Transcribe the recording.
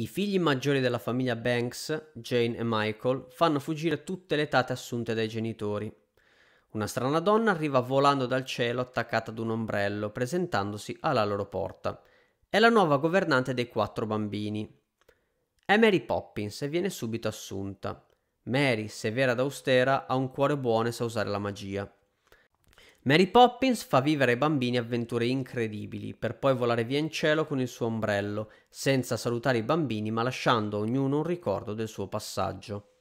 I figli maggiori della famiglia Banks, Jane e Michael, fanno fuggire tutte le tate assunte dai genitori. Una strana donna arriva volando dal cielo attaccata ad un ombrello, presentandosi alla loro porta. È la nuova governante dei quattro bambini. È Mary Poppins e viene subito assunta. Mary, severa ed austera, ha un cuore buono e sa usare la magia. Mary Poppins fa vivere ai bambini avventure incredibili, per poi volare via in cielo con il suo ombrello, senza salutare i bambini ma lasciando a ognuno un ricordo del suo passaggio.